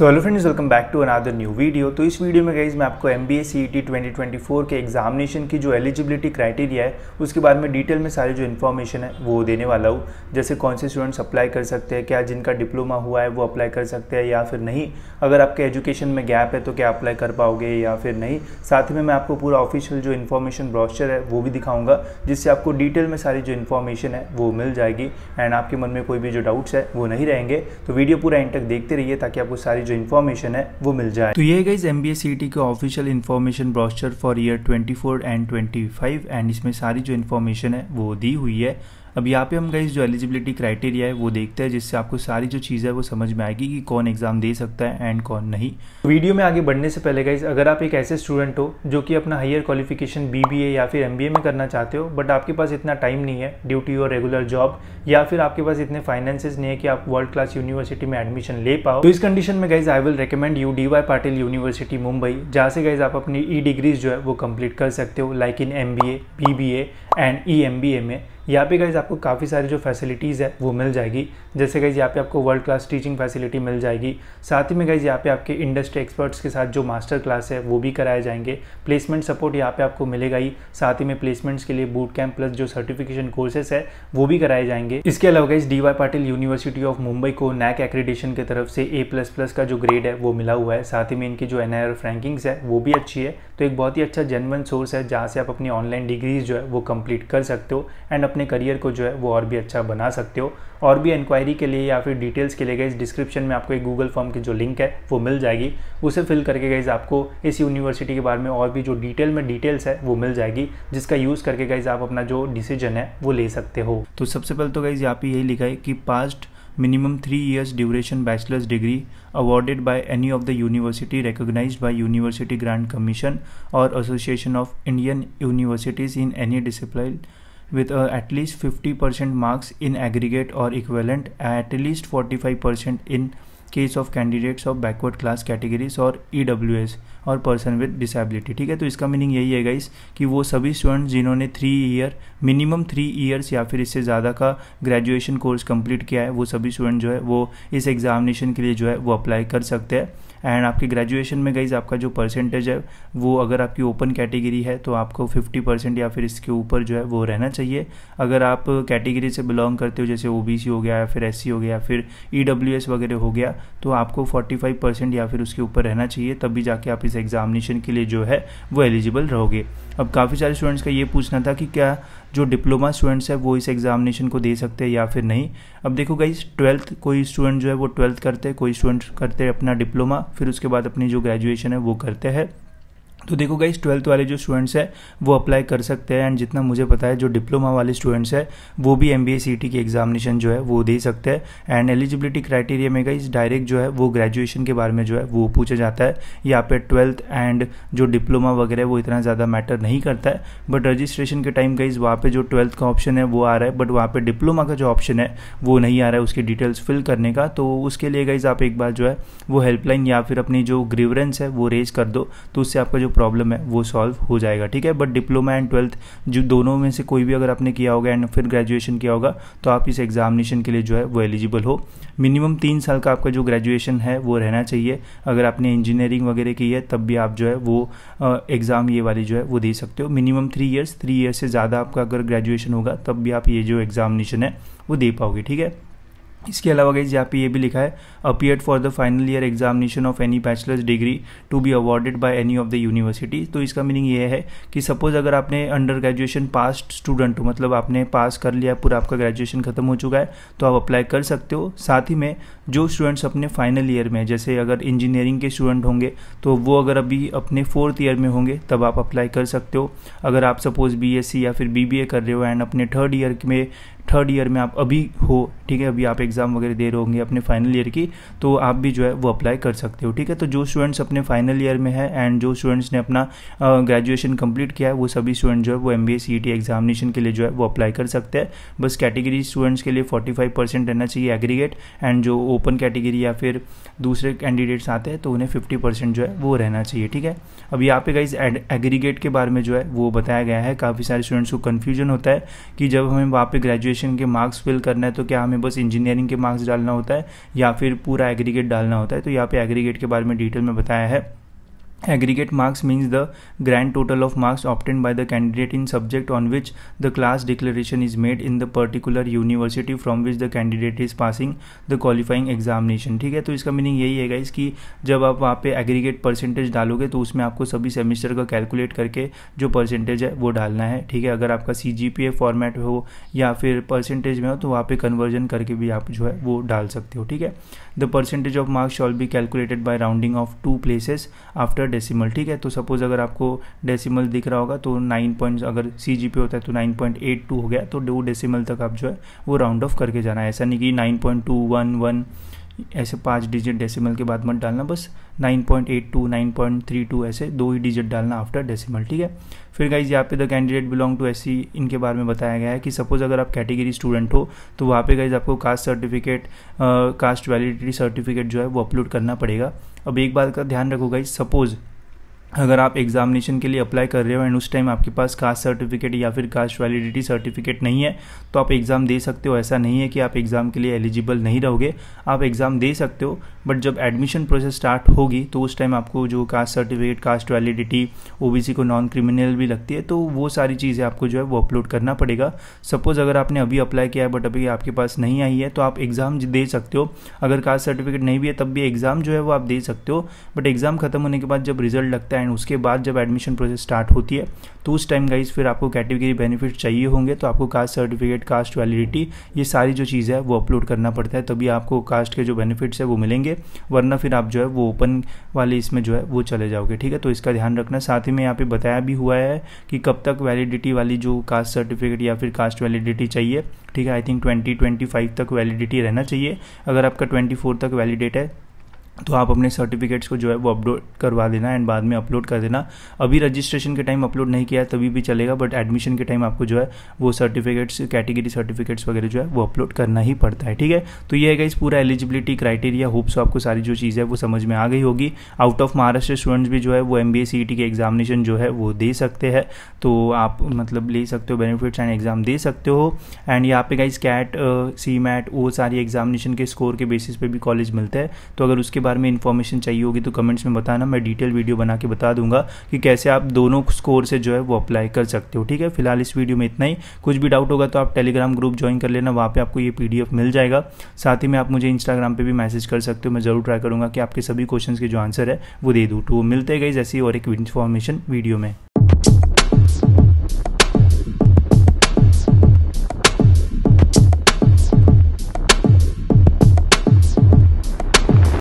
so hello friends welcome back to another new video तो इस video में guys मैं आपको M B S C T twenty twenty four के examination की जो एलिजिबिलिटी क्राइटेरिया है उसके बारे में डिटेल में सारी जो इन्फॉर्मेशन है वो देने वाला हूँ जैसे कौन से स्टूडेंट्स अप्लाई कर सकते हैं क्या जिनका डिप्लोमा हुआ है वो अप्लाई कर सकते हैं या फिर नहीं अगर आपके एजुकेशन में गैप है तो क्या अप्लाई कर पाओगे या फिर नहीं साथ ही में मैं आपको पूरा ऑफिशियल जो इन्फॉर्मेशन ब्रॉशर है वो भी दिखाऊंगा जिससे आपको डिटेल में सारी जो इन्फॉर्मेशन है वो मिल जाएगी एंड आपके मन में कोई भी जो डाउट्स है वो नहीं रहेंगे तो वीडियो पूरा एंड तक देखते रहिए ताकि आपको सारी जो इन्फॉर्मेशन है वो मिल जाए तो ये गई एम बी के official information brochure for year four and twenty five and इसमें सारी जो इन्फॉर्मेशन है वो दी हुई है अब यहाँ पे हम गए जो एलिजिबिलिटी क्राइटेरिया है वो देखते हैं जिससे आपको सारी जो चीज़ है वो समझ में आएगी कि कौन एग्ज़ाम दे सकता है एंड कौन नहीं वीडियो में आगे बढ़ने से पहले गई अगर आप एक ऐसे स्टूडेंट हो जो कि अपना हायर क्वालिफिकेशन बी या फिर एम में करना चाहते हो बट आपके पास इतना टाइम नहीं है due to your regular job या फिर आपके पास इतने फाइनेंसेज नहीं है कि आप वर्ल्ड क्लास यूनिवर्सिटी में एडमिशन ले पाओ तो इस कंडीशन में guys I will recommend you D Y Patil university Mumbai जहाँ से गाइज आप अपनी ई e डिग्रीज जो है वो कंप्लीट कर सकते हो like in M B A B B and E M B A में यहाँ पे गाइज आपको काफ़ी सारी जो फैसिलिटीज़ है वो मिल जाएगी जैसे गाइज यहाँ पे आपको वर्ल्ड क्लास टीचिंग फैसिलिटी मिल जाएगी साथ ही में गाइज यहाँ पे आपके इंडस्ट्री एक्सपर्ट्स के साथ जो मास्टर क्लास है वो भी कराए जाएंगे प्लेसमेंट सपोर्ट यहाँ पे आपको मिलेगा ही साथ ही में प्लेसमेंट्स के लिए बूट कैंप प्लस जो सर्टिफिकेशन कोर्सेस है वो भी कराए जाएंगे इसके अलावा guys D Y Patil university of Mumbai को नैक एक्रीडेशन की तरफ से ए प्लस प्लस का जो ग्रेड है वो मिला हुआ है साथ ही में इनकी जो एन आई रैंकिंग्स है वो भी अच्छी है तो एक बहुत ही अच्छा जेनवन सोर्स है जहाँ से आप अपनी ऑनलाइन डिग्रीज जो है वो कम्प्लीट कर सकते हो एंड अपने करियर को जो है वो और भी अच्छा बना सकते हो और भी इंक्वायरी के लिए या फिर डिटेल्स के लिए गई डिस्क्रिप्शन में आपको एक गूगल फॉर्म की जो लिंक है वो मिल जाएगी उसे फिल करके गई आपको इस यूनिवर्सिटी के बारे में और भी जो डिटेल में डिटेल्स है वो मिल जाएगी जिसका यूज़ करके गई आप अपना जो डिसीजन है वो ले सकते हो तो सबसे पहले तो गाइज यहाँ पे यही लिखा है कि past minimum three years duration bachelors degree awarded by any of the university recognized by university grant commission और association of Indian universities in any discipline with uh, at least 50% marks in aggregate or equivalent at least 45% in case of candidates of backward class categories और E W S और person with disability ठीक है तो इसका meaning यही है guys कि वो सभी स्टूडेंट जिन्होंने three year minimum three years या फिर इससे ज़्यादा का ग्रेजुएशन कोर्स कंप्लीट किया है वो सभी स्टूडेंट जो है वो इस एग्जामिनेशन के लिए जो है वो अप्लाई कर सकते हैं एंड आपकी ग्रेजुएशन में गई आपका जो परसेंटेज है वो अगर आपकी ओपन कैटेगरी है तो आपको फिफ्टी परसेंट या फिर इसके ऊपर जो है वो रहना चाहिए अगर आप कैटेगरी से बिलोंग करते हो जैसे ओ हो गया या फिर एस हो गया या फिर ई e वगैरह हो गया तो आपको फोर्टी फाइव परसेंट या फिर उसके ऊपर रहना चाहिए तभी जाके आप इस एग्जामिनेशन के लिए जो है वो एलिजिबल रहोगे अब काफ़ी सारे स्टूडेंट्स का ये पूछना था कि क्या जो डिप्लोमा स्टूडेंट्स हैं वो इस एग्जामिनेशन को दे सकते हैं या फिर नहीं अब देखो गई ट्वेल्थ कोई स्टूडेंट जो है वो ट्वेल्थ करते हैं कोई स्टूडेंट करते हैं अपना डिप्लोमा फिर उसके बाद अपनी जो ग्रेजुएशन है वो करते हैं तो देखो गाइस ट्वेल्थ वाले जो स्टूडेंट्स हैं वो अप्लाई कर सकते हैं एंड जितना मुझे पता है जो डिप्लोमा वाले स्टूडेंट्स हैं वो भी एम बी की एग्जामिनेशन जो है वो दे सकते हैं एंड एलिजिबिलिटी क्राइटेरिया में गाइस डायरेक्ट जो है वो ग्रेजुएशन के बारे में जो है वो पूछा जाता है यहाँ पे ट्वेल्थ एंड जो डिप्लोमा वगैरह वो इतना ज़्यादा मैटर नहीं करता है बट रजिस्ट्रेशन के टाइम गाइज वहाँ पर जो ट्वेल्थ का ऑप्शन है वो आ रहा है बट वहाँ पर डिप्लोमा का जो ऑप्शन है वो नहीं आ रहा है उसकी डिटेल्स फिल करने का तो उसके लिए गाइज आप एक बार जो है वो हेल्पलाइन या फिर अपनी जो ग्रीवरेंस है वो रेज कर दो तो उससे आपका जो प्रॉब्लम है वो सॉल्व हो जाएगा ठीक है बट डिप्लोमा एंड ट्वेल्थ जो दोनों में से कोई भी अगर आपने किया होगा एंड फिर ग्रेजुएशन किया होगा तो आप इस एग्जामिनेशन के लिए जो है वो एलिजिबल हो मिनिमम तीन साल का आपका जो ग्रेजुएशन है वो रहना चाहिए अगर आपने इंजीनियरिंग वगैरह की है तब भी आप जो है वो एग्ज़ाम ये वाली जो है वो दे सकते हो minimum three years three years से ज़्यादा आपका अगर ग्रेजुएशन होगा तब भी आप ये जो एग्ज़ामिनेशन है वो दे पाओगे ठीक है इसके अलावा गई यहाँ पे ये भी लिखा है appeared for the final year examination of any bachelors degree to be awarded by any of the university तो इसका मीनिंग ये है कि सपोज अगर आपने अंडर ग्रेजुएशन पास स्टूडेंट हो मतलब आपने पास कर लिया पूरा आपका ग्रेजुएशन खत्म हो चुका है तो आप अप्लाई कर सकते हो साथ ही में जो स्टूडेंट्स अपने फाइनल ईयर में जैसे अगर इंजीनियरिंग के स्टूडेंट होंगे तो वो अगर अभी अपने फोर्थ ईयर में होंगे तब आप अप्लाई कर सकते हो अगर आप सपोज बी या फिर बी कर रहे हो एंड अपने थर्ड ईयर में थर्ड ईयर में आप अभी हो ठीक है अभी आप एग्ज़ाम वगैरह दे रहे होंगे अपने फाइनल ईयर की तो आप भी जो है वो अप्लाई कर सकते हो ठीक है तो जो स्टूडेंट्स अपने फाइनल ईयर में है एंड जो स्टूडेंट्स ने अपना ग्रेजुएशन कंप्लीट किया है वो सभी स्टूडेंट जो है वो एम बी एग्जामिनेशन के लिए जो है वो अप्लाई कर सकते हैं बस कैटेगरी स्टूडेंट्स के लिए फोर्टी फाइव परसेंट रहना चाहिए एग्रीगेट एंड जो ओपन कैटेगरी या फिर दूसरे कैंडिडेट्स आते हैं तो उन्हें फिफ्टी परसेंट जो है वो रहना चाहिए ठीक है अब यहाँ पे गाइज एग्रीगेट के बारे में जो है वो बताया गया है काफ़ी सारे स्टूडेंट्स को कन्फ्यूजन होता है कि जब हमें वहाँ पर ग्रेजुएशन ग्रेजुएशन के मार्क्स फिल करना है तो क्या हमें बस इंजीनियरिंग के मार्क्स डालना होता है या फिर पूरा एग्रीगेट डालना होता है तो यहाँ पे एग्रीगेट के बारे में डिटेल में बताया है Aggregate marks means the grand total of marks obtained by the candidate in subject on which the class declaration is made in the particular university from which the candidate is passing the qualifying examination ठीक है तो इसका meaning यही है guys कि जब आप वहाँ पे aggregate percentage डालोगे तो उसमें आपको सभी सेमेस्टर का कैलकुलेट करके जो परसेंटेज है वो डालना है ठीक है अगर आपका सी जी पी ए फॉर्मेट हो या फिर परसेंटेज में हो तो वहाँ पे कन्वर्जन करके भी आप जो है वो डाल सकते हो ठीक है the percentage of marks shall be calculated by rounding off two places after decimal ठीक है तो सपोज़ अगर आपको डेसिमल दिख रहा होगा तो नाइन पॉइंट अगर सी जी पे होता है तो नाइन पॉइंट एट टू हो गया तो डो डेसिमल तक आप जो है वो राउंड ऑफ करके जाना है ऐसा नहीं कि nine point two one one ऐसे पाँच डिजिट डेसिमल के बाद मत डालना बस 9.82 9.32 ऐसे दो ही डिजिट डालना आफ्टर डेसिमल ठीक है फिर गाइज यहाँ पे the candidate belong to S इनके बारे में बताया गया है कि सपोज अगर आप कैटेगरी स्टूडेंट हो तो वहाँ पे गाइज आपको caste certificate caste validity certificate जो है वो अपलोड करना पड़ेगा अब एक बात का ध्यान रखो गाइज सपोज अगर आप एग्जामिनेशन के लिए अप्लाई कर रहे हो एंड उस टाइम आपके पास कास्ट सर्टिफिकेट या फिर कास्ट वैलिडिटी सर्टिफिकेट नहीं है तो आप एग्ज़ाम दे सकते हो ऐसा नहीं है कि आप एग्ज़ाम के लिए एलिजिबल नहीं रहोगे आप एग्ज़ाम दे सकते हो बट जब एडमिशन प्रोसेस स्टार्ट होगी तो उस टाइम आपको जो कास्ट सर्टिफिकेट कास्ट वैलिडिटी ओ को नॉन क्रिमिनल भी लगती है तो वो सारी चीज़ें आपको जो है वो अपलोड करना पड़ेगा सपोज़ अगर आपने अभी अप्लाई किया है बट अभी आपके पास नहीं आई है तो आप एग्ज़ाम दे सकते हो अगर कास्ट सर्टिफिकेट नहीं भी है तब भी एग्ज़ाम जो है वो आप दे सकते हो बट एग्ज़ाम खत्म होने के बाद जब रिजल्ट लगता है है एंड उसके बाद जब एडमिशन प्रोसेस स्टार्ट होती है तो उस टाइम गाइज फिर आपको कैटेगरी बेनिफिट चाहिए होंगे तो आपको कास्ट सर्टिफिकेट कास्ट वैलिडिटी ये सारी जो चीज़ है वो अपलोड करना पड़ता है तभी आपको कास्ट के जो बेनिफिट्स है वो मिलेंगे वरना फिर आप जो है वो ओपन वाले इसमें जो है वो चले जाओगे ठीक है तो इसका ध्यान रखना साथ ही में यहाँ पे बताया भी हुआ है कि कब तक वैलिडिटी वाली जो कास्ट सर्टिफिकेट या फिर कास्ट वैलिडिटी चाहिए ठीक है I think twenty twenty five तक वैलिडिटी रहना चाहिए अगर आपका ट्वेंटी फोर तक वैलिडेट है तो आप अपने सर्टिफिकेट्स को जो है वो अपलोड करवा देना एंड बाद में अपलोड कर देना अभी रजिस्ट्रेशन के टाइम अपलोड नहीं किया है तभी भी चलेगा बट एडमिशन के टाइम आपको जो है वो सर्टिफिकेट्स कैटेगरी सर्टिफिकेट्स वगैरह जो है वो अपलोड करना ही पड़ता है ठीक है तो ये है इस पूरा एलिजिबिलिटी क्राइटेरिया होप्स आपको सारी जो चीज़ है वो समझ में आ गई होगी आउट ऑफ महाराष्ट्र स्टूडेंट्स भी जो है वो एम बी e के एग्जामिनेशन जो है वो दे सकते हैं तो आप मतलब ले सकते हो बेनिफिट्स एंड एग्जाम दे सकते हो एंड यहाँ पे गाइज कैट सी मैट वो सारी एग्जामिनेशन के स्कोर के बेसिस पे भी कॉलेज मिलते हैं तो अगर उसके बाद बारे में इन्फॉर्मेशन चाहिए होगी तो कमेंट्स में बताना मैं डिटेल वीडियो बना के बता दूंगा कि कैसे आप दोनों स्कोर से जो है वो अप्लाई कर सकते हो ठीक है फिलहाल इस वीडियो में इतना ही कुछ भी डाउट होगा तो आप टेलीग्राम ग्रुप ज्वाइन कर लेना वहाँ पर आपको ये पी मिल जाएगा साथ ही में आप मुझे इंस्टाग्राम पर भी मैसेज कर सकते हो मैं जरूर ट्राई करूँगा कि आपके सभी क्वेश्चन के जो आंसर है वो दे दूँ तो मिलते गई जैसी और एक इन्फॉर्मेशन वीडियो में